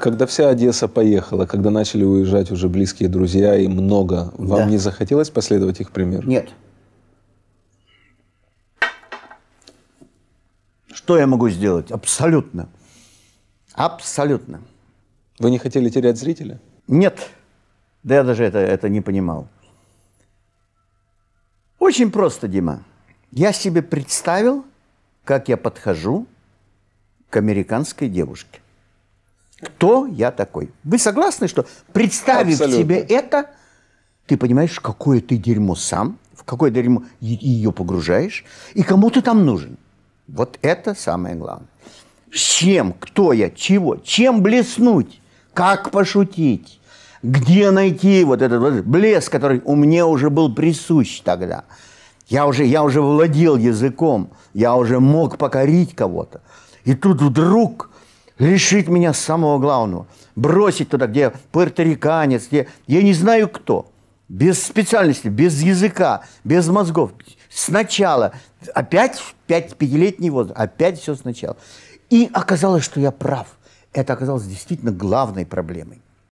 Когда вся Одесса поехала, когда начали уезжать уже близкие друзья и много, вам да. не захотелось последовать их примеру? Нет. Что я могу сделать? Абсолютно. Абсолютно. Вы не хотели терять зрителя? Нет. Да я даже это, это не понимал. Очень просто, Дима. Я себе представил, как я подхожу к американской девушке кто я такой. Вы согласны, что представив Абсолютно. себе это, ты понимаешь, какое ты дерьмо сам, в какое дерьмо ее погружаешь, и кому ты там нужен. Вот это самое главное. С чем, кто я, чего, чем блеснуть, как пошутить, где найти вот этот вот блеск, который у меня уже был присущ тогда. Я уже, я уже владел языком, я уже мог покорить кого-то. И тут вдруг лишить меня самого главного, бросить туда, где пуэрториканец, где я не знаю кто, без специальности, без языка, без мозгов, сначала, опять пять пятилетний возраст, опять все сначала. И оказалось, что я прав. Это оказалось действительно главной проблемой.